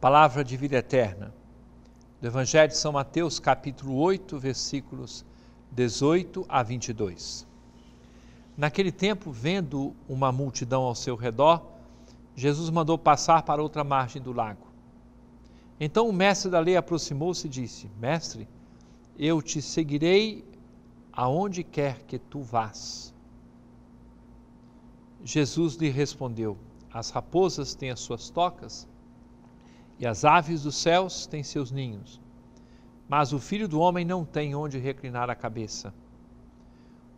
Palavra de vida eterna. Do Evangelho de São Mateus, capítulo 8, versículos 18 a 22. Naquele tempo, vendo uma multidão ao seu redor, Jesus mandou passar para outra margem do lago. Então o mestre da lei aproximou-se e disse: Mestre, eu te seguirei aonde quer que tu vás. Jesus lhe respondeu: As raposas têm as suas tocas e as aves dos céus têm seus ninhos, mas o filho do homem não tem onde reclinar a cabeça.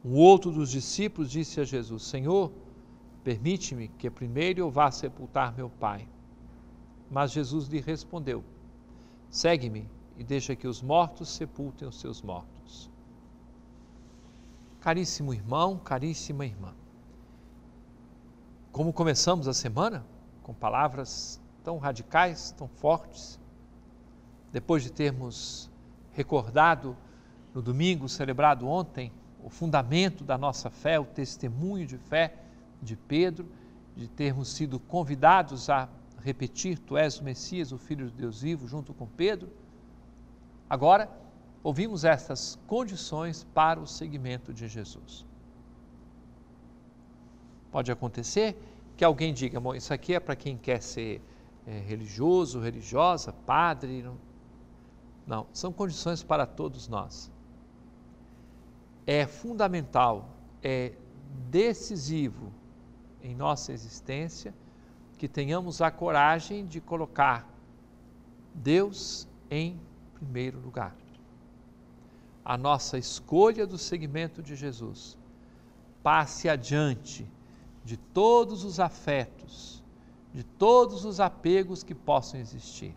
Um outro dos discípulos disse a Jesus: Senhor, permite-me que primeiro eu vá sepultar meu pai. Mas Jesus lhe respondeu: Segue-me e deixa que os mortos sepultem os seus mortos. Caríssimo irmão, caríssima irmã, como começamos a semana, com palavras tão radicais, tão fortes. Depois de termos recordado no domingo celebrado ontem o fundamento da nossa fé, o testemunho de fé de Pedro, de termos sido convidados a repetir: Tu és o Messias, o Filho de Deus vivo, junto com Pedro. Agora, ouvimos estas condições para o seguimento de Jesus. Pode acontecer que alguém diga: Bom, isso aqui é para quem quer ser é, religioso, religiosa, padre. Não, não, são condições para todos nós. É fundamental, é decisivo em nossa existência que tenhamos a coragem de colocar Deus em primeiro lugar. A nossa escolha do segmento de Jesus passe adiante de todos os afetos de todos os apegos que possam existir.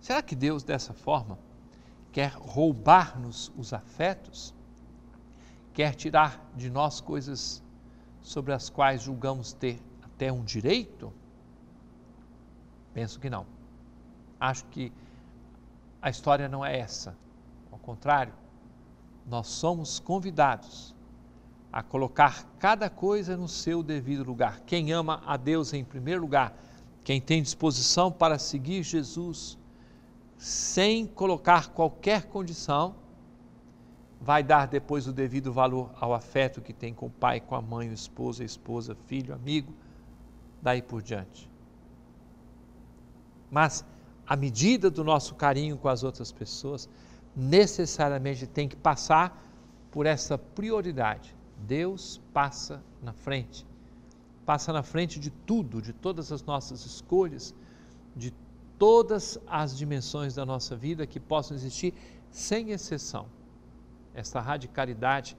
Será que Deus, dessa forma, quer roubar-nos os afetos? Quer tirar de nós coisas sobre as quais julgamos ter até um direito? Penso que não. Acho que a história não é essa. Ao contrário, nós somos convidados a colocar cada coisa no seu devido lugar. Quem ama a Deus em primeiro lugar, quem tem disposição para seguir Jesus sem colocar qualquer condição, vai dar depois o devido valor ao afeto que tem com o pai, com a mãe, o esposo, a esposa, filho, amigo, daí por diante. Mas a medida do nosso carinho com as outras pessoas necessariamente tem que passar por essa prioridade Deus passa na frente. Passa na frente de tudo, de todas as nossas escolhas, de todas as dimensões da nossa vida que possam existir, sem exceção. Esta radicalidade,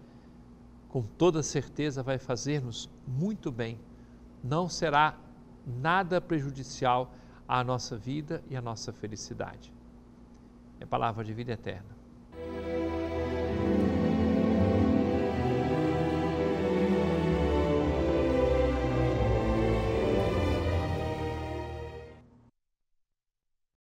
com toda certeza, vai fazer-nos muito bem. Não será nada prejudicial à nossa vida e à nossa felicidade. É palavra de vida eterna.